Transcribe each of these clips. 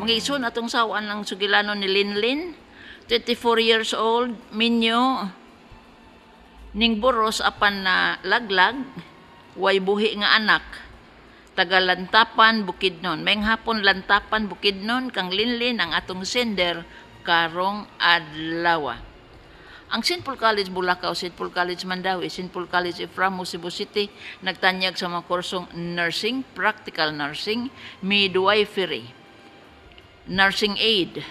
Mga atong sawan ng sugilano ni Linlin, 24 years old, minyo, ning boros apan na laglag, way buhi nga anak, taga Lantapan, Bukidnon. Mayng hapon Lantapan, bukid Bukidnon, kang Linlin ang atong sender, karong adlawa. Ang St. Paul College Bulacaw, St. Paul College Mandawi, St. Paul College Eframo, Cebu City, nagtanyag sa mga kursong nursing, practical nursing, midwifery nursing aid,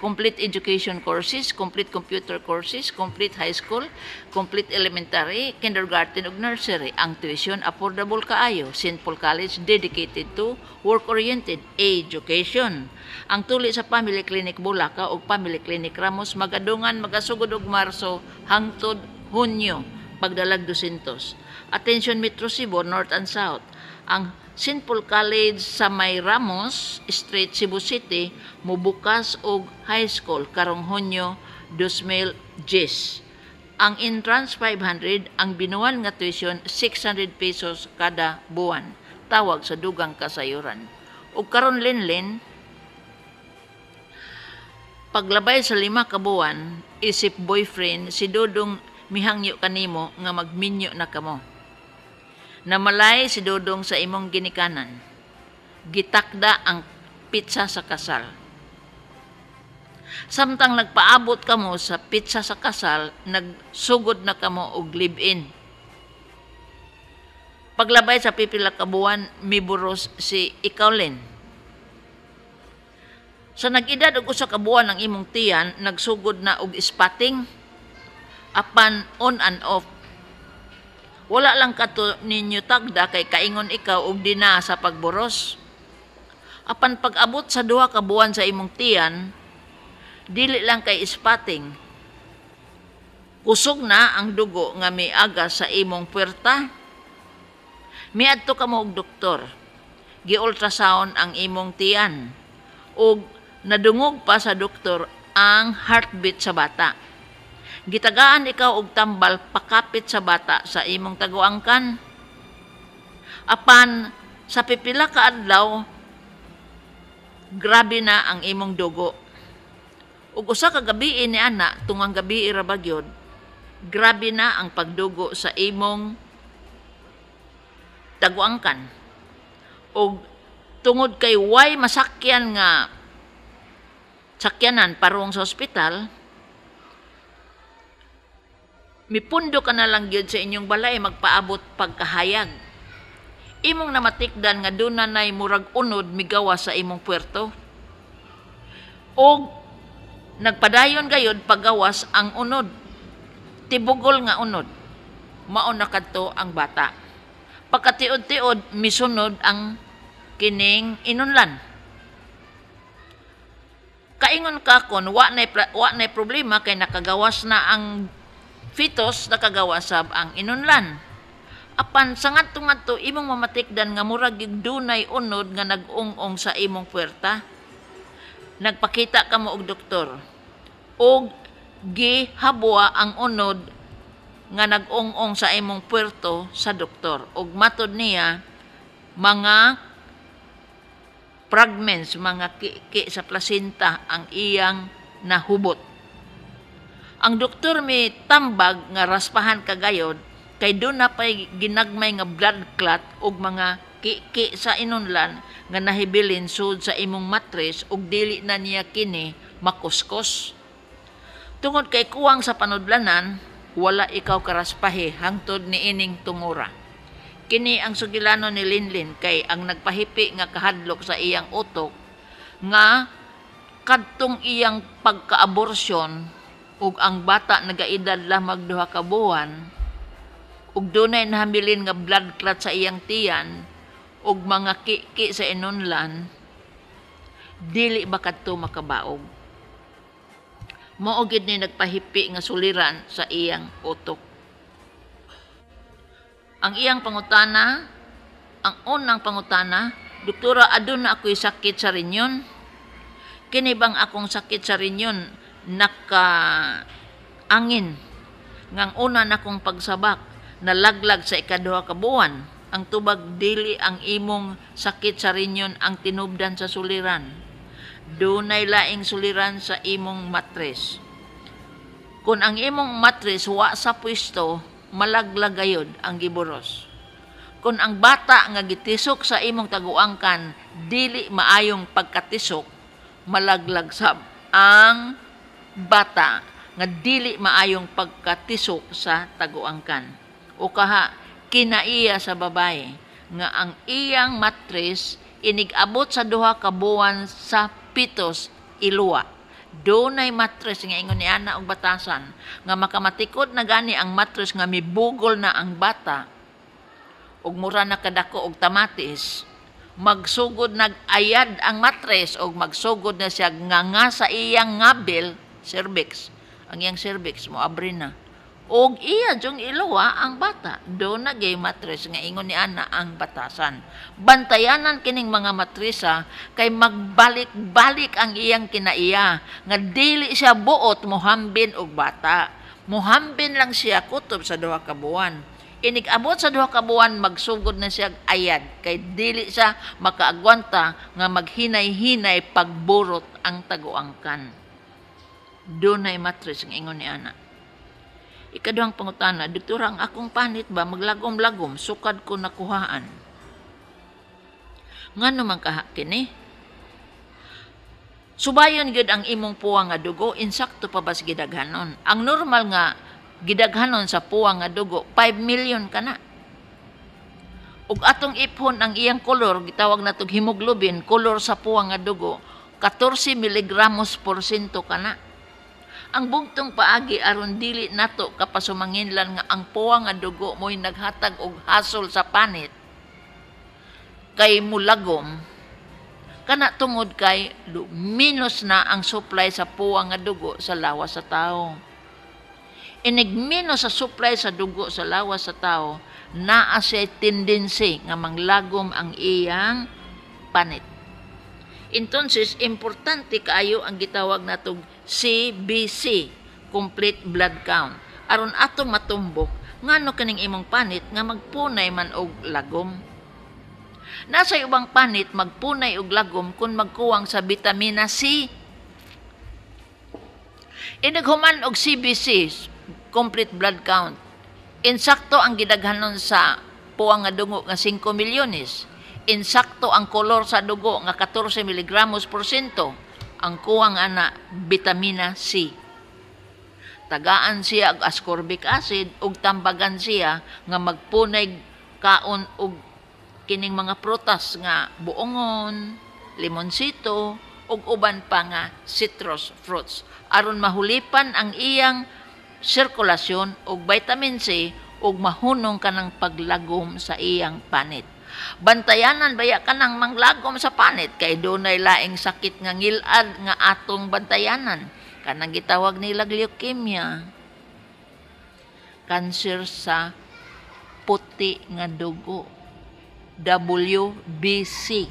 complete education courses, complete computer courses, complete high school, complete elementary, kindergarten ug nursery. Ang tuition affordable kaayo. St. Paul College dedicated to work-oriented education. Ang tuli sa Family Clinic Bulaka ug Family Clinic Ramos magadungan magasugod og Marso hangtod Hunyo pagdalag 200. Attention Metro Cebu North and South. Ang Sinpol College sa May Ramos Street, Cebu City mubukas og high school karong Hunyo 2010. Ang entrance 500 ang binuan nga tuition 600 pesos kada buwan tawag sa dugang kasayuran. Og karon linlin paglabay sa lima ka buwan isip boyfriend si Dodong mihangyo kanimo nga magminyo na kamo Namalay si Dudong sa imong ginikanan. Gitakda ang pizza sa kasal. Samtang nagpaabot kamo sa pizza sa kasal, nagsugod na kamo og live-in. Paglabay sa pipila ka buwan, miburos si Ikawlin. Sa nag-edad og usa ka buwan ang imong tiyan, nagsugod na og spotting apan on and off wala lang ka to, ninyo tagda kay kaingon ikaw og dina sa pagboros. Apan pag-abot sa duha ka buwan sa imong tiyan, dili lang kay ispating. Kusog na ang dugo nga miaga sa imong puerta. Miadto ka mo og doktor. Gi-ultrasound ang imong tiyan. Og nadungog pa sa doktor ang heartbeat sa bata Gitagaan ikaw og tambal pakapit sa bata sa imong taguangkan. Apan sa pipila ka adlaw grabe na ang imong dugo. Ug usa ka gabi ni ana tungang gabi ra bagyod. Grabe na ang pagdugo sa imong taguangkan. Ug tungod kay way masakyan nga sakyanan parong sa ospital, mipundo ka na lang gyud sa inyong balay magpaabot pagkahayag imong namatikdan nga dunay murag unod migawa sa imong puerto og nagpadayon gayud paggawas ang unod tibugol nga unod mao na kadto ang bata pagkatiod-tiod misunod ang kining inunlan kaingon ka kon wa nay wa nay problema kay nakagawas na ang fetus nakagawa sab ang inunlan. Apan sa ngadto-ngadto imong mamatikdan nga murag dunay unod nga nag nagungong sa imong puwerta, nagpakita ka mo og doktor. Og gihabwa ang unod nga nag nagungong sa imong puerto sa doktor. Og matod niya mga fragments, mga ki, ki sa placenta ang iyang nahubot. Ang doktor may tambag nga raspahan kagayon kay doon na pay ginagmay nga blood clot og mga kiki sa inunlan nga nahibilin sud sa imong matres ug dili na niya kini makuskos. Tungod kay kuwang sa panudlanan, wala ikaw karaspahi hangtod ni ining tungura. Kini ang sugilano ni Linlin kay ang nagpahipi nga kahadlok sa iyang utok nga kadtong iyang pagkaaborsyon ug ang bata nagaedad lamang duha ka buwan ug dunay nahambilin nga blood clot sa iyang tiyan ug mga kiki sa inunlan dili ba kadto makabaog mao gid ni nagpahipi nga suliran sa iyang utok ang iyang pangutana ang unang pangutana doktora aduna ako'y sakit sa rinyon kini bang akong sakit sa rinyon naka-angin. ngang una nakong pagsabak nalaglag sa ikaduha kabuan, ang tubag dili ang imong sakit sa rinyon ang tinubdan sa suliran dunay laing suliran sa imong matres kun ang imong matres wa sa pwesto malaglagayod ang giboros kun ang bata nga gitisok sa imong taguangkan dili maayong pagkatisok malaglag sab ang bata nga dili maayong pagkatisok sa taguangkan o kaha kinaiya sa babae nga ang iyang matres inigabot sa duha kabuwan sa pitos iluwa dunay matres nga ingon ni ana og batasan nga makamatikod na gani ang matres nga mibugol na ang bata ug mura na kadako og tamatis magsugod nagayad ang matres og magsugod na siya nga nga sa iyang ngabil cervix. Ang iyang cervix mo abri na. Og iya jong iluwa ang bata. Do na gay matres nga ingon ni ana ang batasan. Bantayanan kining mga matresa kay magbalik-balik ang iyang kinaiya nga dili siya buot mohambin og bata. Mohambin lang siya kutob sa duha ka buwan inigabot sa duha ka buwan magsugod na siya ayad kay dili siya makaagwanta nga maghinay-hinay pagburot ang taguangkan dunay matres ang ingon ni ana. Ikaduhang pangutana, Diktura akong panit ba maglagom-lagom sukad ko nakuhaan. Nga naman kahakin eh. Subayon gid ang imong puwang nga dugo, insakto pa ba sa gidaghanon? Ang normal nga gidaghanon sa puwang nga dugo, 5 million ka na. Ug atong iphon ang iyang kolor, gitawag na tog hemoglobin, kolor sa puwang nga dugo, 14 miligramos porsinto ka na. Ang bugtong paagi aron dili nato kapasumanginlan nga ang puwa nga dugo mo'y naghatag og hasol sa panit kay mulagom kana tungod kay minus na ang supply sa puwa nga dugo sa lawas sa tao. Inig minus sa supply sa dugo sa lawas sa tao, naa siya tendency nga manglagom ang iyang panit. Entonces, importante kaayo ang gitawag natong CBC, complete blood count. Aron ato matumbok, ngano kaning imong panit nga magpunay man og lagom. Nasay ubang panit magpunay og lagom kun magkuwang sa vitamina C. Inaghuman og CBC, complete blood count. Insakto ang gidaghanon sa puwang nga dugo nga 5 milyones. Insakto ang kolor sa dugo nga 14 miligramos porsyento ang kuwang ana vitamina C. Tagaan siya og ascorbic acid ug tambagan siya nga magpunig kaon og kining mga prutas nga buongon, limonsito ug uban pa nga citrus fruits aron mahulipan ang iyang sirkulasyon og vitamin C ug mahunong kanang paglagom sa iyang panit. Bantayanan baya kanang manglagom sa panit, kay dunay laing sakit nga ngilad nga atong bantayanan. Kanang gitawag nilag leukemia. Cancer sa puti nga dugo. WBC.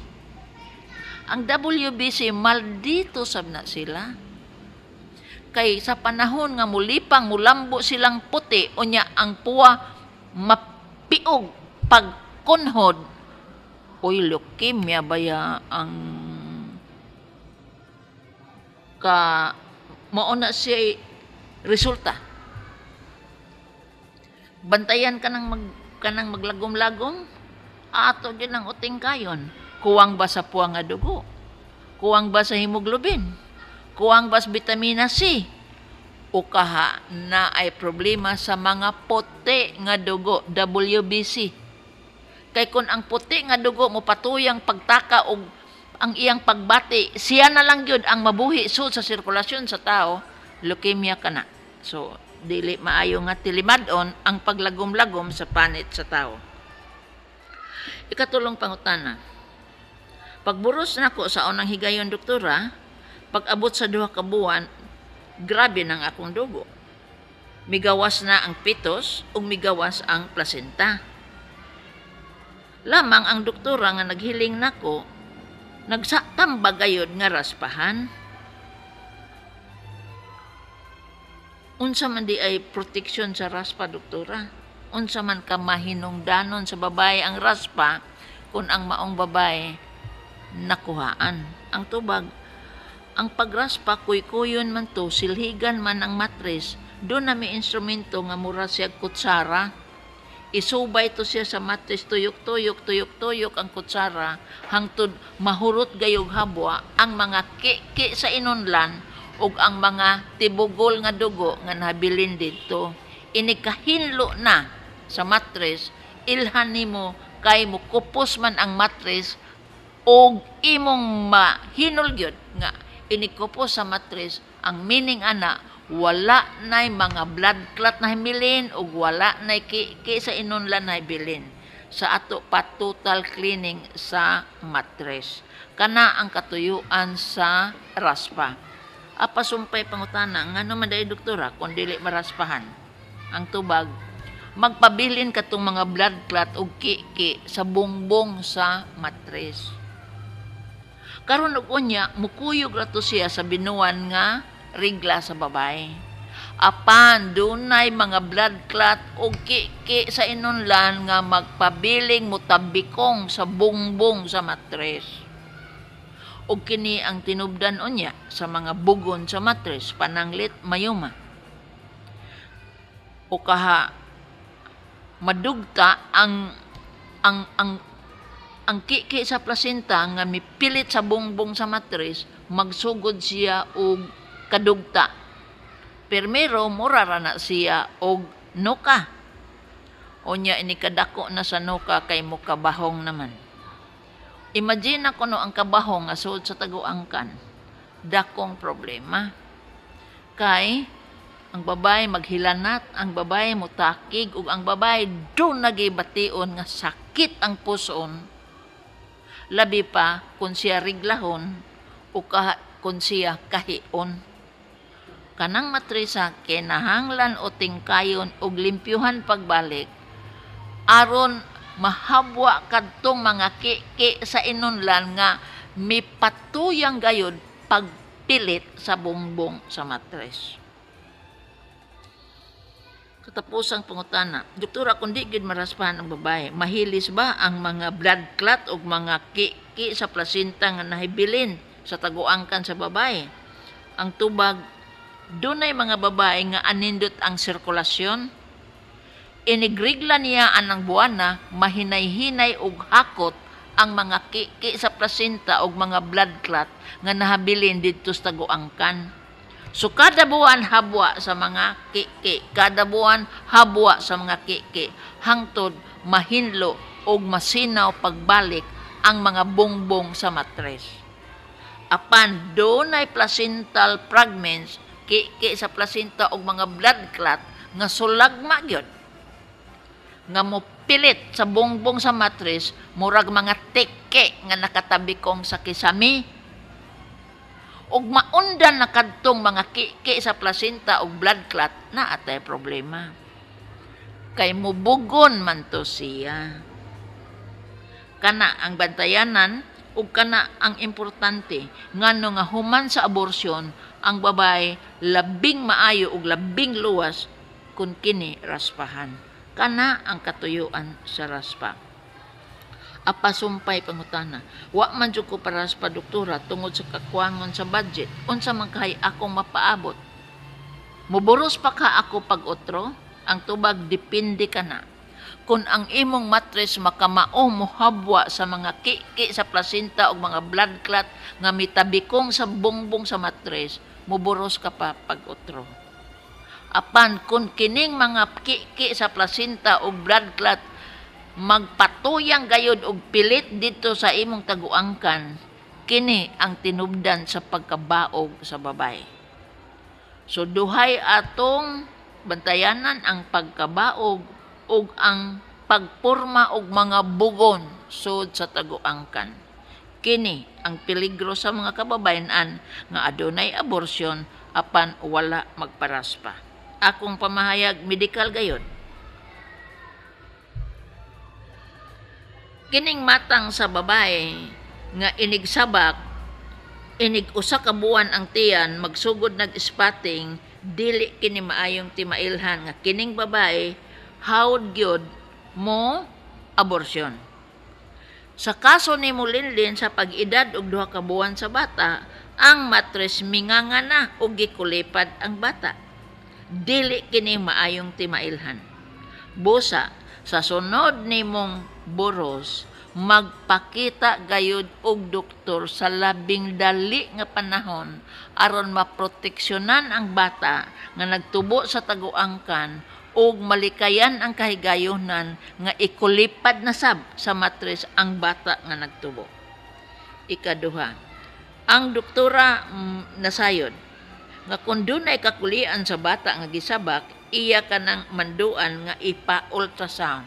Ang WBC, maldito sab na sila. Kay sa panahon nga mulipang mulambo silang puti, unya ang puwa mapiog pagkunhod ako'y leukemia baya ang ka mao na siya resulta bantayan ka ng mag kanang maglagom-lagom ato gyud ang uting kayon kuwang ba sa puwang nga dugo kuwang ba sa hemoglobin kuwang ba sa vitamina C o kaha na ay problema sa mga pote nga dugo WBC Kay kun ang puti nga dugo mo patuyang pagtaka og ang iyang pagbati, siya na lang gyud ang mabuhi so sa sirkulasyon sa tao, leukemia kana So, dili maayo nga tilimadon ang paglagom-lagom sa panit sa tao. Ikatulong pangutana. Pagburos nako sa unang higayon doktora, pag-abot sa duha ka buwan, grabe nang akong dugo. Migawas na ang pitos ug migawas ang placenta lamang ang doktora nga naghiling nako, nagsatambag bagayod nga raspahan. Unsa man di ay protection sa raspa, doktora? Unsa man ka mahinungdanon sa babae ang raspa kung ang maong babae nakuhaan. Ang tubag, ang pagraspa kuykuyon man to, silhigan man ang matres, do na may instrumento nga mura siya kutsara, Isubay to siya sa matres tuyok-tuyok, tuyok-tuyok ang kutsara, hangtod mahurot gayog habwa ang mga kiki sa inunlan ug ang mga tibugol nga dugo nga nabilin didto. Inikahinlo na sa matres, ilhan nimo kay mo kupos man ang matres og imong mahinol gyud nga inikupos sa matres ang meaning ana wala nay mga blood clot na himilin ug wala nay ki, ki sa inunlan na bilin sa ato pa total cleaning sa mattress. kana ang katuyuan sa raspa Apa sumpay pangutana ngano man day doktora kun dili maraspahan ang tubag magpabilin katong mga blood clot og kiki sa bongbong sa mattress. karon og unya mukuyog rato siya sa binuan nga regla sa babae. Apan, dunay mga blood clot o kiki sa inunlan nga magpabiling mutabikong sa bungbong sa matres. O kini ang tinubdan unya sa mga bugon sa matres, pananglit mayuma. O kaha, madugta ang ang ang ang kiki sa placenta nga mipilit sa bungbong sa matres magsugod siya og kadugta. Pirmero, mura ra na siya og nuka. Unya ini kadako na sa nuka kay mukabahong naman. Imagine ako no ang kabahong nga suod sa taguangkan. Dakong problema. Kay ang babae maghilanat, ang babae mutakig ug ang babae do nagibation nga sakit ang puson. Labi pa kung siya riglahon o kung siya kahion kanang matrisa kinahanglan o tingkayon og limpyuhan pagbalik aron mahabwa kadtong mga kiki sa inunlan nga mipatuyang gayod pagpilit sa bumbong sa matres. Katapos ang pangutana, Doktor, kung di gid maraspahan ang babae, mahilis ba ang mga blood clot o mga kiki sa plasinta nga nahibilin sa taguangkan sa babae? Ang tubag Dunay mga babae nga anindot ang sirkulasyon. Inigrigla niya anang buwana, mahinay-hinay og hakot ang mga kiki sa plasinta og mga blood clot nga nahabilin didto sa taguangkan. So kada buwan habwa sa mga kiki, kada buwan habwa sa mga kiki, hangtod mahinlo og masinaw pagbalik ang mga bongbong sa matres. Apan doon ay placental fragments kiki sa placenta og mga blood clot nga sulagma gyud nga mopilit sa bongbong sa matris murag mga teke nga nakatabi kong sa kisami ug maundan na kadtong mga kiki sa placenta og blood clot na atay problema kay mubugon man to siya kana ang bantayanan ug kana ang importante ngano nga human sa aborsyon ang babay labing maayo ug labing luwas kun kini raspahan kana ang katuyuan sa raspa apa sumpay pangutana wa man jud ko para sa doktora tungod sa kakuangon sa budget unsa man kay akong mapaabot muboros pa ka ako pag otro ang tubag depende kana kun ang imong matres makamao mohabwa sa mga kiki sa plasinta o mga blood clot nga mitabikong sa bongbong sa matres muburos ka pa pag utro. Apan kung kining mga kiki sa placenta o blood clot magpatuyang gayod og pilit dito sa imong taguangkan, kini ang tinubdan sa pagkabaog sa babay. So duhay atong bantayanan ang pagkabaog ug ang pagporma og mga bugon sud sa taguangkan. Kini ang peligro sa mga kababayanan nga adunay abortion apan wala magparaspa. Akong pamahayag medical gayon. Kining matang sa babae nga inigsabak inig usa ka buwan ang tiyan magsugod nag spotting dili kini maayong timailhan nga kining babae how good mo abortion. Sa kaso ni Mulinlin sa pag-edad og duha ka buwan sa bata, ang matres minganga na og gikulipad ang bata. Dili kini maayong timailhan. Busa, sa sunod ni mong boros, magpakita gayud og doktor sa labing dali nga panahon aron maproteksyonan ang bata nga nagtubo sa taguangkan ug malikayan ang kahigayonan nga ikulipad na sab sa matres ang bata nga nagtubo. Ikaduha, ang doktora mm, nasayod nga kun dunay kakulian sa bata nga gisabak, iya ka kanang manduan nga ipa-ultrasound.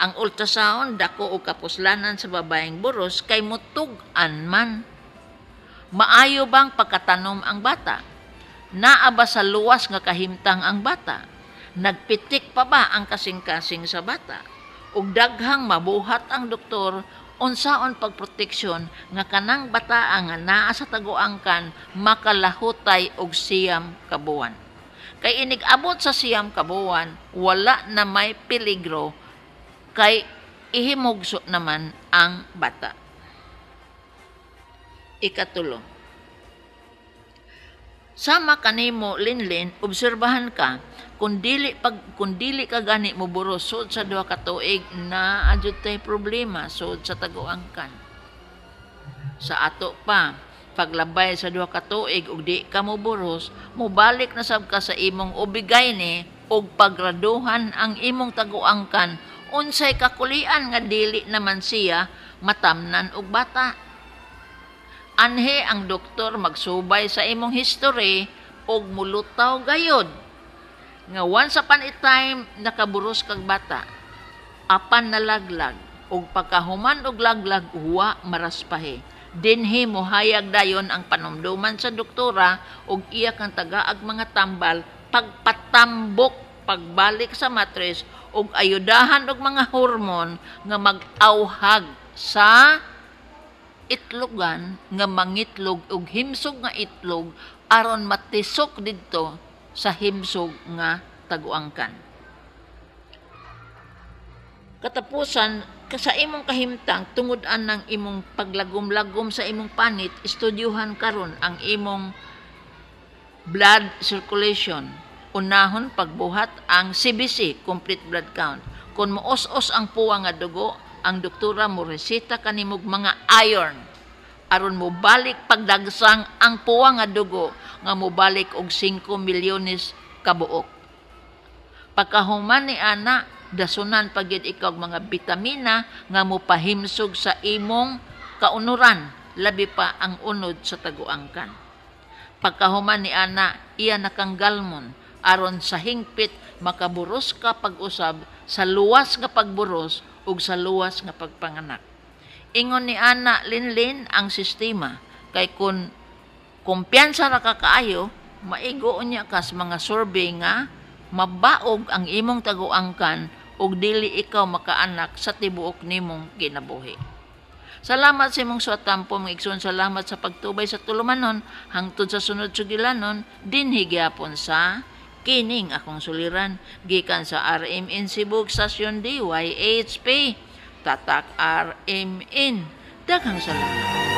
Ang ultrasound dako og kapuslanan sa babaeng buros kay mutug-an man. Maayo bang pagkatanom ang bata? Naa sa luwas nga kahimtang ang bata? Nagpitik pa ba ang kasing-kasing sa bata? Ug daghang mabuhat ang doktor unsaon pagproteksyon nga kanang bata nga naa sa taguangkan makalahutay og siyam kabuwan. Kay inig abot sa siyam kabuwan, wala na may peligro kay ihimugso naman ang bata. Ikatulo. Sama kanimo linlin, obserbahan ka kundili pag kundili ka gani mo buros sud sa duha ka tuig na adyo tay problema sud sa taguangkan sa ato pa paglabay sa duha ka tuig ug di ka mo buros mo balik na sab ka sa imong ubigay ni og pagraduhan ang imong taguangkan unsay kakulian nga dili naman siya matamnan og bata anhe ang doktor magsubay sa imong history og mulutaw gayod nga once upon a time nakaburos kag bata apan nalaglag og pagkahuman og laglag huwa maraspahe dinhi mohayag dayon ang panumduman sa doktora og iya kang tagaag mga tambal pagpatambok pagbalik sa matres og ayudahan og mga hormon nga mag-awhag sa itlogan nga mangitlog og himsog nga itlog aron matisok didto sa himsog nga taguangkan. Katapusan, sa imong kahimtang tungod-an ng imong paglagom-lagom sa imong panit, istudyuhan karon ang imong blood circulation. Unahon pagbuhat ang CBC, complete blood count. Kung muos-os ang puwa nga dugo, ang doktora mo resita kanimog mga iron aron mo balik pagdagsang ang puwa nga dugo nga mo balik og 5 milyones kabuok. Pagkahuman ni ana, dasunan pagyud ikaw mga vitamina nga mupahimsog sa imong kaunuran, labi pa ang unod sa taguangkan. Pagkahuman ni ana, iya nakanggalmon aron sa hingpit makaburos ka pag-usab sa luwas nga pagburos ug sa luwas nga pagpanganak. Ingon ni ana linlin ang sistema kay kun kumpiyansa ra ka kaayo maigo unya kas mga survey nga mabaog ang imong taguangkan ug dili ikaw makaanak sa tibuok nimong ginabuhi. Salamat sa imong suatampo mga igsoon, salamat sa pagtubay sa tulumanon hangtod sa sunod sugilanon din higyapon sa kining akong suliran gikan sa RMN Cebu Station DYHP Tatak RMN. Daghang salamat.